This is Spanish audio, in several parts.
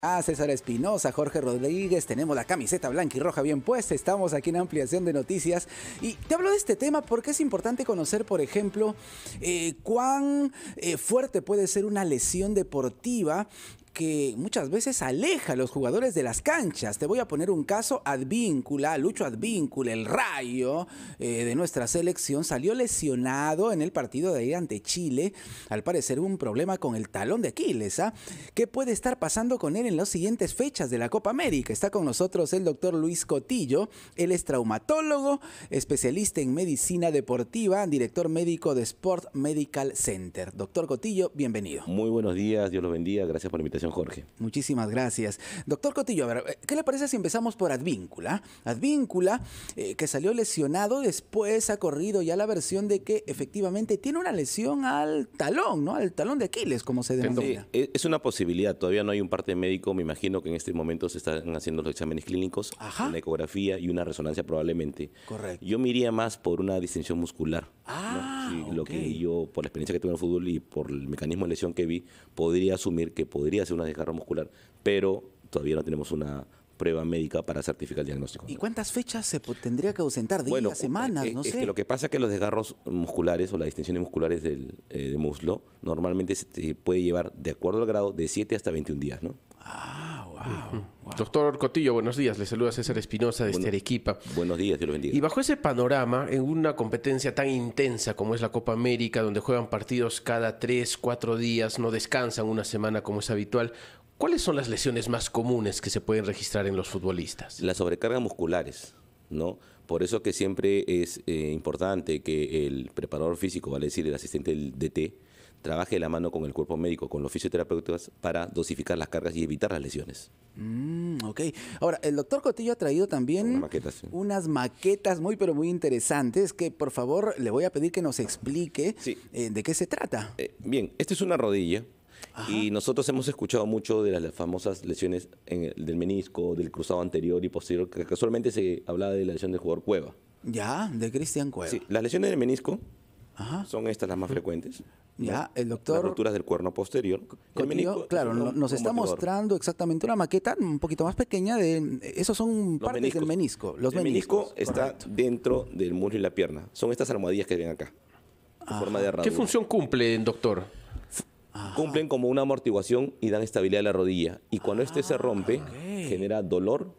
a César Espinosa, Jorge Rodríguez, tenemos la camiseta blanca y roja bien puesta, estamos aquí en ampliación de noticias y te hablo de este tema porque es importante conocer, por ejemplo, eh, cuán eh, fuerte puede ser una lesión deportiva que muchas veces aleja a los jugadores de las canchas. Te voy a poner un caso, Advíncula, Lucho Advíncula, el rayo eh, de nuestra selección, salió lesionado en el partido de ahí ante Chile, al parecer un problema con el talón de Aquiles. ¿ah? ¿Qué puede estar pasando con él en las siguientes fechas de la Copa América? Está con nosotros el doctor Luis Cotillo, él es traumatólogo, especialista en medicina deportiva, director médico de Sport Medical Center. Doctor Cotillo, bienvenido. Muy buenos días, Dios los bendiga, gracias por la invitación Jorge. Muchísimas gracias. Doctor Cotillo, a ver, eh, ¿qué le parece si empezamos por Advíncula? Advíncula, eh, que salió lesionado, después ha corrido ya la versión de que efectivamente tiene una lesión al talón, ¿no? Al talón de Aquiles, como se eh, denomina. es una posibilidad, todavía no hay un parte médico, me imagino que en este momento se están haciendo los exámenes clínicos, una ecografía y una resonancia probablemente. Correcto. Yo me iría más por una distensión muscular. Ah, lo que yo, por la experiencia que tuve en el fútbol y por el mecanismo de lesión que vi, podría asumir que podría hacer una desgarro muscular, pero todavía no tenemos una prueba médica para certificar el diagnóstico. ¿Y cuántas fechas se tendría que ausentar? de bueno, semanas? Eh, no lo que pasa es que los desgarros musculares o las distensiones musculares del, eh, muslo normalmente se puede llevar, de acuerdo al grado, de 7 hasta 21 días, ¿no? Ah. Doctor Cotillo, buenos días. Le saluda César Espinosa de bueno, Buenos días, Dios bendiga. Y bajo ese panorama, en una competencia tan intensa como es la Copa América, donde juegan partidos cada tres, cuatro días, no descansan una semana como es habitual, ¿cuáles son las lesiones más comunes que se pueden registrar en los futbolistas? Las sobrecargas musculares, ¿no? Por eso que siempre es eh, importante que el preparador físico, vale decir, el asistente del DT, trabaje la mano con el cuerpo médico, con los fisioterapeutas, para dosificar las cargas y evitar las lesiones. Mm, ok. Ahora, el doctor Cotillo ha traído también unas maquetas muy, pero muy interesantes que, por favor, le voy a pedir que nos explique eh, de qué se trata. Eh, bien, esta es una rodilla. Y nosotros hemos escuchado mucho de las famosas lesiones en el, del menisco, del cruzado anterior y posterior, que casualmente se hablaba de la lesión del jugador Cueva. ¿Ya? De Cristian Cueva. Sí, las lesiones del menisco son estas las más frecuentes. Ya, el doctor. Las del cuerno posterior. claro, nos está mostrando exactamente una maqueta un poquito más pequeña de. Esos son partes del menisco. Los el menisco está dentro del muslo y la pierna. Son estas almohadillas que ven acá. ¿Qué función cumple doctor? Cumplen como una amortiguación y dan estabilidad a la rodilla. Y cuando este se ah, rompe, genera dolor,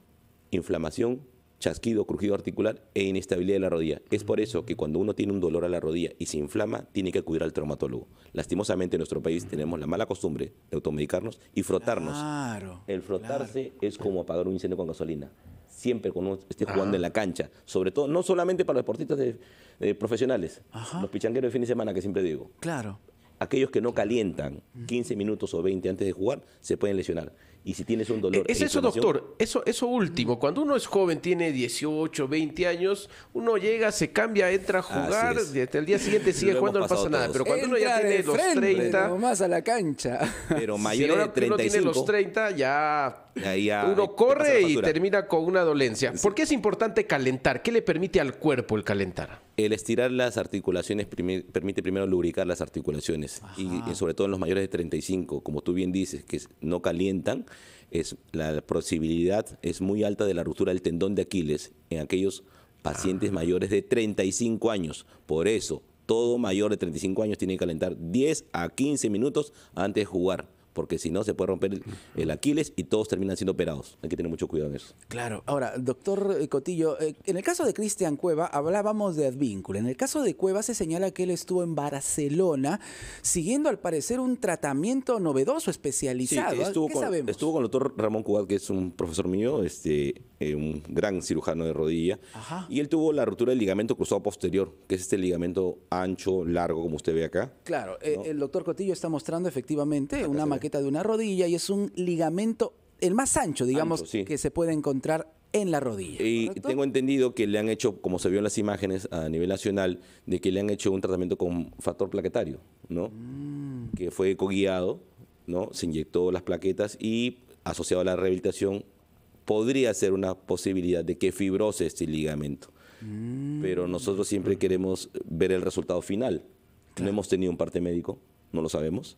inflamación chasquido, crujido articular e inestabilidad de la rodilla. Es por eso que cuando uno tiene un dolor a la rodilla y se inflama, tiene que acudir al traumatólogo. Lastimosamente en nuestro país tenemos la mala costumbre de automedicarnos y frotarnos. Claro, El frotarse es como apagar un incendio con gasolina. Siempre cuando uno esté ah. jugando en la cancha. Sobre todo, no solamente para los deportistas profesionales, los pichangueros de fin de semana que siempre digo. Claro. Aquellos que no calientan 15 minutos o 20 antes de jugar se pueden lesionar y si tienes un dolor. E-, es eso, doctor. Eso, último. Cuando uno es joven, tiene 18, 20 años, uno llega, se cambia, entra a jugar, el día siguiente sigue jugando, no pasa nada. Pero cuando uno ya tiene los 30. más a la cancha. Pero mayor de Uno los 30, ya. uno corre y termina con una dolencia. ¿Por qué es importante calentar? ¿Qué le permite al cuerpo el calentar? El estirar las articulaciones permite primero lubricar las articulaciones y, sobre todo en los mayores de 35, como tú bien dices, que no calientan, es, la posibilidad es muy alta de la ruptura del tendón de Aquiles en aquellos pacientes ah. mayores de 35 años. Por eso, todo mayor de 35 años tiene que calentar 10 a 15 minutos antes de jugar porque si no se puede romper el, Aquiles y todos terminan siendo operados. Hay que tener mucho cuidado en eso. Claro. Ahora, doctor eh, Cotillo, eh, en el caso de Cristian Cueva hablábamos de advínculo. En el caso de Cueva se señala que él estuvo en Barcelona siguiendo al parecer un tratamiento novedoso, especializado. Sí, ¿eh? estuvo con, sabemos? Estuvo con el doctor Ramón Cugat, que es un profesor mío, este, un gran cirujano de rodilla. Y él tuvo la ruptura del ligamento cruzado posterior, que es este ligamento ancho, largo, como usted ve acá. Claro, el doctor Cotillo está mostrando efectivamente una maqueta de una rodilla y es un ligamento, el más ancho, digamos, que se puede encontrar en la rodilla. Y tengo entendido que le han hecho, como se vio en las imágenes a nivel nacional, de que le han hecho un tratamiento con factor plaquetario, ¿no? Mm. Que fue coguiado, ¿no? Se inyectó las plaquetas y asociado a la rehabilitación podría ser una posibilidad de que fibrose este ligamento. Mm. Pero nosotros siempre queremos ver el resultado final. No hemos tenido un parte médico, no lo sabemos.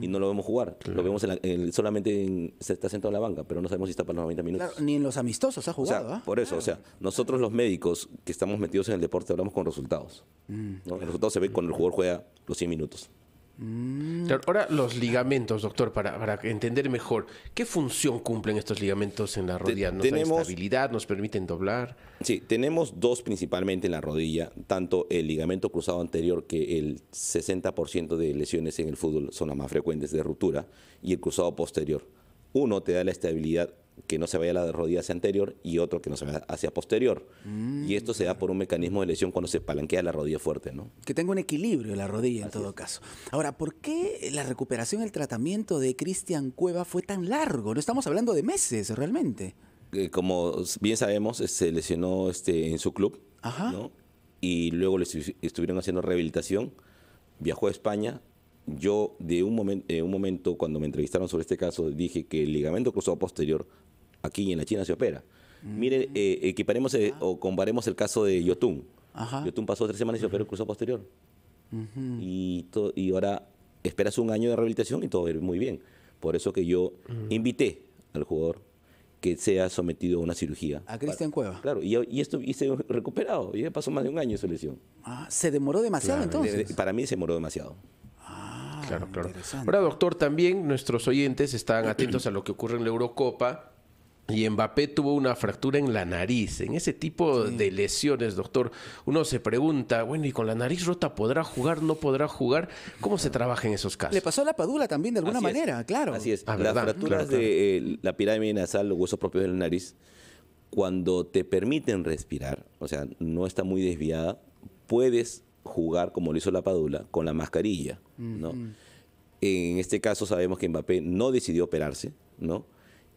Y no lo vemos jugar. Lo vemos solamente en, se está sentado en la banca, pero no sabemos si está para los 90 minutos. ni en los amistosos ha jugado. ¿ah? Por eso, o sea, nosotros los médicos que estamos metidos en el deporte hablamos con resultados. Mm. El resultado se ve cuando el jugador juega los 100 minutos. Mm. ahora los ligamentos, doctor, para, entender mejor, ¿qué función cumplen estos ligamentos en la rodilla? ¿Nos tenemos, estabilidad? ¿Nos permiten doblar? Sí, tenemos dos principalmente en la rodilla, tanto el ligamento cruzado anterior, que el 60% de lesiones en el fútbol son las más frecuentes de ruptura, y el cruzado posterior. Uno te da la estabilidad que no se vaya la rodilla hacia anterior y otro que no se vaya hacia posterior. Y esto se da por un mecanismo de lesión cuando se palanquea la rodilla fuerte, ¿no? Que tenga un equilibrio la rodilla en todo caso. Ahora, ¿por qué la recuperación, el tratamiento de Cristian Cueva fue tan largo? No estamos hablando de meses realmente. Eh, como bien sabemos, eh, se lesionó este, en su club, Y luego le estuvieron haciendo rehabilitación, viajó a España, yo de eh, un momento cuando me entrevistaron sobre este caso dije que el ligamento cruzado posterior aquí en la China se opera. Miren, mm. Mire, eh, equiparemos eh, ah. o comparemos el caso de Yotun. Yotun pasó tres semanas y se operó el curso posterior. y, ahora esperas un año de rehabilitación y todo va muy bien. Por eso que yo invité al jugador que sea sometido a una cirugía. A Cristian Cueva. Claro, y, y, esto, y recuperado, y pasó más de un año su lesión. Ah, ¿Se demoró demasiado entonces? para mí se demoró demasiado. Ah, claro, claro. Ahora, doctor, también nuestros oyentes están atentos a lo que ocurre en la Eurocopa y Mbappé tuvo una fractura en la nariz. En ese tipo de lesiones, doctor, uno se pregunta, bueno, ¿y con la nariz rota podrá jugar, no podrá jugar? ¿Cómo se trabaja en esos casos? Le pasó a la Padula también, de alguna manera, claro. Así es. la ah, Las fracturas de eh, la pirámide nasal, los huesos propios de la nariz, cuando te permiten respirar, o sea, no está muy desviada, puedes jugar, como lo hizo la Padula, con la mascarilla, ¿no? En este caso sabemos que Mbappé no decidió operarse, ¿no?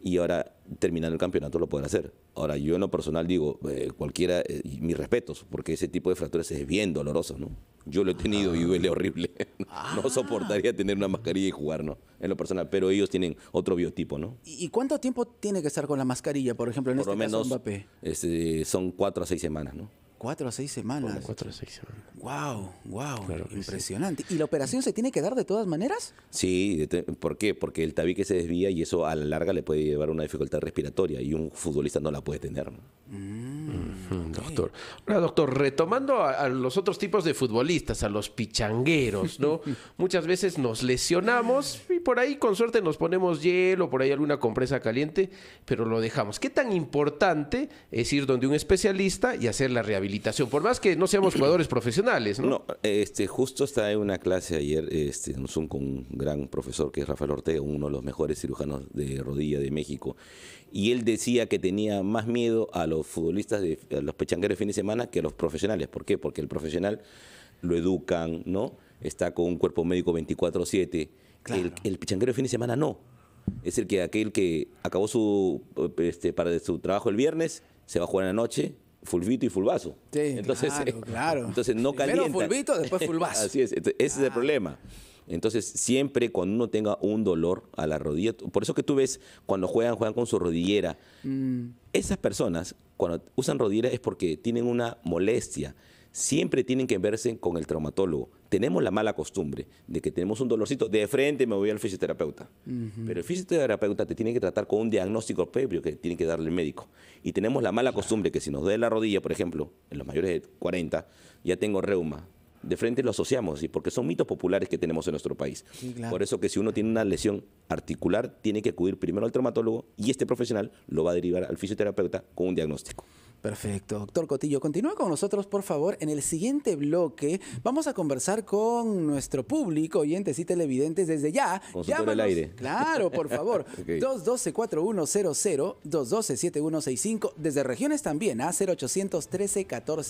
y ahora terminando el campeonato lo pueden hacer. Ahora, yo en lo personal digo, eh, cualquiera, eh, mis respetos, porque ese tipo de fracturas es bien doloroso, ¿no? Yo lo he tenido y duele ah. horrible. no ah. soportaría tener una mascarilla y jugar, ¿no? En lo personal, pero ellos tienen otro biotipo, ¿no? ¿Y cuánto tiempo tiene que estar con la mascarilla, por ejemplo, en este caso, menos, caso Mbappé? Este, son cuatro a seis semanas, ¿no? Cuatro a seis semanas. cuatro a seis semanas. Wow, wow, impresionante. ¿Y la operación se tiene que dar de todas maneras? Sí, ¿por qué? Porque el tabique se desvía y eso a la larga le puede llevar a una dificultad respiratoria y un futbolista no la puede tener. Mm, mm, doctor. Ahora, doctor, retomando a, los otros tipos de futbolistas, a los pichangueros, ¿no? Muchas veces nos lesionamos y por ahí con suerte nos ponemos hielo, por ahí alguna compresa caliente, pero lo dejamos. ¿Qué tan importante es ir donde un especialista y hacer la rehabilitación? Por más que no seamos jugadores profesionales, ¿no? No, este, justo estaba en una clase ayer este, con un gran profesor que es Rafael Ortega, uno de los mejores cirujanos de rodilla de México. Y él decía que tenía más miedo a los futbolistas, de, a los pechangueros de fin de semana que a los profesionales. ¿Por qué? Porque el profesional lo educan, ¿no? Está con un cuerpo médico 24-7 el, el, pichanguero de fin de semana no. Es el que aquel que acabó su, este, para su trabajo el viernes, se va a jugar en la noche, fulvito y fulvazo. entonces, claro, Entonces no calienta. Primero fulvito, después fulvazo. Así es, ese es el ah. problema. Entonces, siempre cuando uno tenga un dolor a la rodilla, por eso que tú ves cuando juegan, juegan con su rodillera. Mm. Esas personas, cuando usan rodillera es porque tienen una molestia. Siempre tienen que verse con el traumatólogo tenemos la mala costumbre de que tenemos un dolorcito, de frente me voy al fisioterapeuta. Pero el fisioterapeuta te tiene que tratar con un diagnóstico previo que tiene que darle el médico. Y tenemos la mala costumbre que si nos duele la rodilla, por ejemplo, en los mayores de 40, ya tengo reuma. De frente lo asociamos, y porque son mitos populares que tenemos en nuestro país. Por eso que si uno tiene una lesión articular, tiene que acudir primero al traumatólogo y este profesional lo va a derivar al fisioterapeuta con un diagnóstico. Perfecto. Doctor Cotillo, continúa con nosotros, por favor. En el siguiente bloque vamos a conversar con nuestro público, oyentes y televidentes desde ya. llámanos aire. Claro, por favor. 212-4100, 212-7165, desde regiones también, a ¿ah? 0813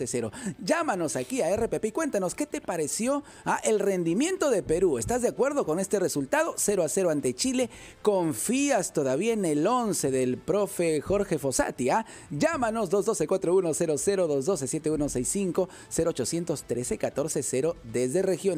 cero Llámanos aquí a RPP y cuéntanos qué te pareció ¿ah? el rendimiento de Perú. ¿Estás de acuerdo con este resultado? 0 a 0 ante Chile. ¿Confías todavía en el 11 del profe Jorge Fosati? ¿ah? Llámanos 212 4 0 1241 00 212 7165 0800 13 14 0 desde región